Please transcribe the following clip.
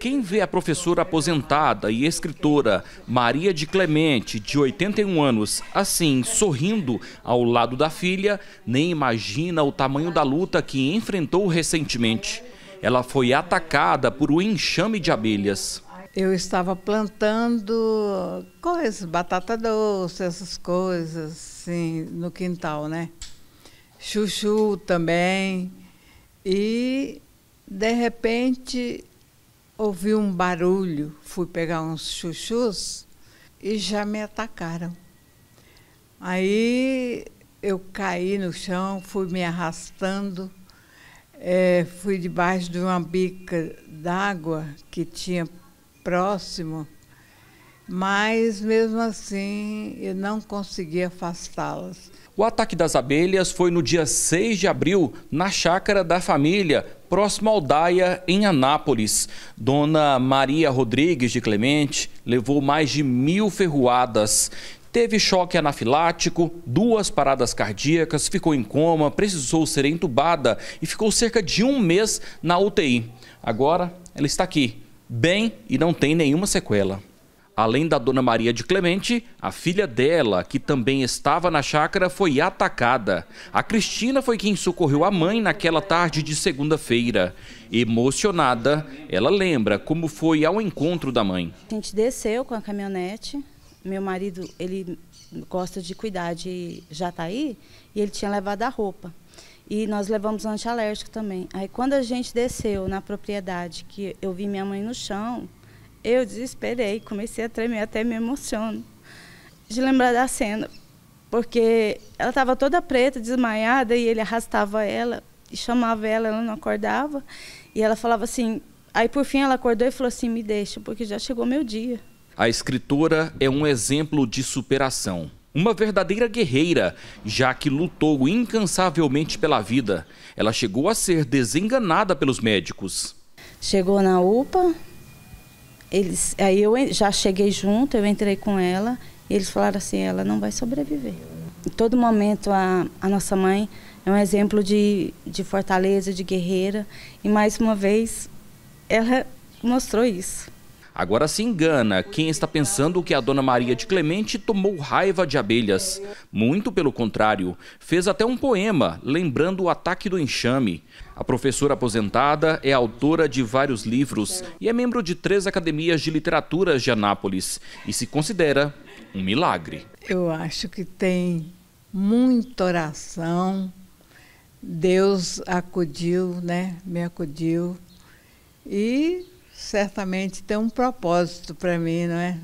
Quem vê a professora aposentada e escritora Maria de Clemente, de 81 anos, assim, sorrindo ao lado da filha, nem imagina o tamanho da luta que enfrentou recentemente. Ela foi atacada por um enxame de abelhas. Eu estava plantando coisas, batata doce, essas coisas, assim, no quintal, né? Chuchu também. E, de repente, Ouvi um barulho, fui pegar uns chuchus e já me atacaram. Aí eu caí no chão, fui me arrastando, é, fui debaixo de uma bica d'água que tinha próximo, mas mesmo assim eu não consegui afastá-las. O ataque das abelhas foi no dia 6 de abril, na chácara da família, próximo aldeia em Anápolis. Dona Maria Rodrigues de Clemente levou mais de mil ferroadas. Teve choque anafilático, duas paradas cardíacas, ficou em coma, precisou ser entubada e ficou cerca de um mês na UTI. Agora ela está aqui, bem e não tem nenhuma sequela. Além da dona Maria de Clemente, a filha dela, que também estava na chácara, foi atacada. A Cristina foi quem socorreu a mãe naquela tarde de segunda-feira. Emocionada, ela lembra como foi ao encontro da mãe. A gente desceu com a caminhonete. Meu marido, ele gosta de cuidar de Jataí e ele tinha levado a roupa. E nós levamos o antialérgico também. Aí quando a gente desceu na propriedade, que eu vi minha mãe no chão, eu desesperei, comecei a tremer, até me emociono de lembrar da cena, porque ela estava toda preta, desmaiada, e ele arrastava ela e chamava ela, ela não acordava, e ela falava assim. Aí por fim ela acordou e falou assim: "Me deixa, porque já chegou meu dia". A escritora é um exemplo de superação. Uma verdadeira guerreira, já que lutou incansavelmente pela vida. Ela chegou a ser desenganada pelos médicos. Chegou na UPA, eles, aí eu já cheguei junto, eu entrei com ela, e eles falaram assim, ela não vai sobreviver. Em todo momento a, a nossa mãe é um exemplo de, de fortaleza, de guerreira, e mais uma vez ela mostrou isso. Agora se engana quem está pensando que a dona Maria de Clemente tomou raiva de abelhas. Muito pelo contrário, fez até um poema lembrando o ataque do enxame. A professora aposentada é autora de vários livros e é membro de três academias de literaturas de Anápolis e se considera um milagre. Eu acho que tem muita oração. Deus acudiu, né? Me acudiu. E certamente tem um propósito para mim, não é?